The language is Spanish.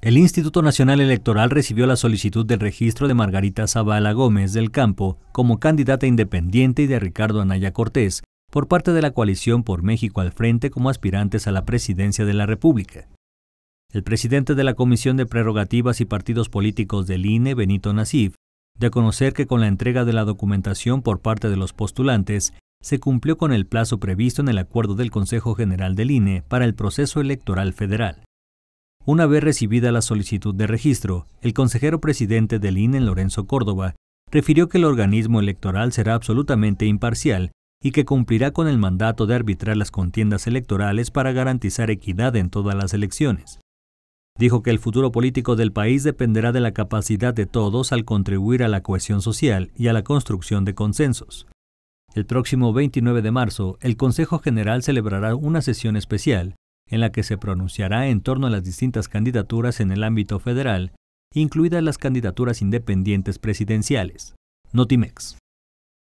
El Instituto Nacional Electoral recibió la solicitud del registro de Margarita Zavala Gómez del Campo como candidata independiente y de Ricardo Anaya Cortés por parte de la coalición por México al frente como aspirantes a la presidencia de la República. El presidente de la Comisión de Prerrogativas y Partidos Políticos del INE, Benito Nasif, de conocer que con la entrega de la documentación por parte de los postulantes se cumplió con el plazo previsto en el acuerdo del Consejo General del INE para el proceso electoral federal. Una vez recibida la solicitud de registro, el consejero presidente del INE, Lorenzo Córdoba, refirió que el organismo electoral será absolutamente imparcial y que cumplirá con el mandato de arbitrar las contiendas electorales para garantizar equidad en todas las elecciones. Dijo que el futuro político del país dependerá de la capacidad de todos al contribuir a la cohesión social y a la construcción de consensos. El próximo 29 de marzo, el Consejo General celebrará una sesión especial en la que se pronunciará en torno a las distintas candidaturas en el ámbito federal, incluidas las candidaturas independientes presidenciales. Notimex.